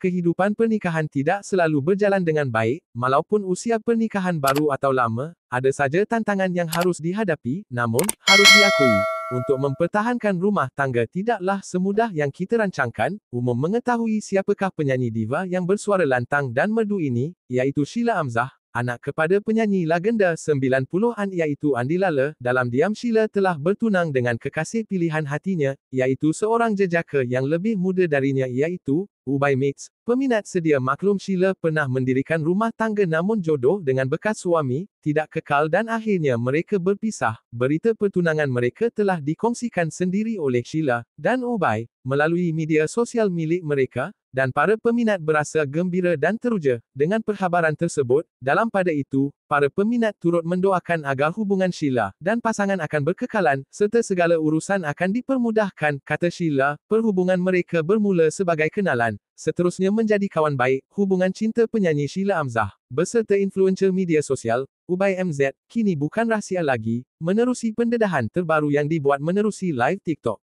Kehidupan pernikahan tidak selalu berjalan dengan baik, walaupun usia pernikahan baru atau lama, ada saja tantangan yang harus dihadapi, namun, harus diakui. Untuk mempertahankan rumah tangga tidaklah semudah yang kita rancangkan, umum mengetahui siapakah penyanyi diva yang bersuara lantang dan merdu ini, iaitu Sheila Amzah, Anak kepada penyanyi legenda 90-an iaitu Andi Lala, dalam diam Sheila telah bertunang dengan kekasih pilihan hatinya, iaitu seorang jejaka yang lebih muda darinya iaitu, Ubay Mates, peminat sedia maklum Sheila pernah mendirikan rumah tangga namun jodoh dengan bekas suami, tidak kekal dan akhirnya mereka berpisah. Berita pertunangan mereka telah dikongsikan sendiri oleh Sheila dan Ubay melalui media sosial milik mereka dan para peminat berasa gembira dan teruja dengan perkhabaran tersebut. Dalam pada itu, para peminat turut mendoakan agar hubungan Sheila dan pasangan akan berkekalan serta segala urusan akan dipermudahkan, kata Sheila. Perhubungan mereka bermula sebagai kenalan, seterusnya menjadi kawan baik. Hubungan cinta penyanyi Sheila Amzah beserta influencer media sosial Ubay MZ kini bukan rahsia lagi, menerusi pendedahan terbaru yang dibuat menerusi live TikTok.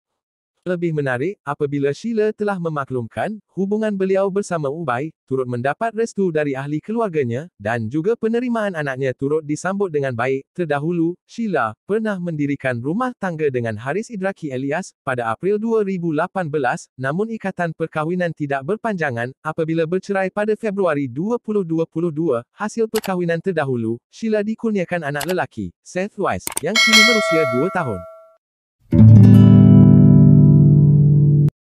Lebih menarik, apabila Sheila telah memaklumkan, hubungan beliau bersama Ubay, turut mendapat restu dari ahli keluarganya, dan juga penerimaan anaknya turut disambut dengan baik. Terdahulu, Sheila pernah mendirikan rumah tangga dengan Haris Idraki Elias pada April 2018, namun ikatan perkahwinan tidak berpanjangan apabila bercerai pada Februari 2022. Hasil perkahwinan terdahulu, Sheila dikurniakan anak lelaki, Seth Wise yang kini berusia 2 tahun.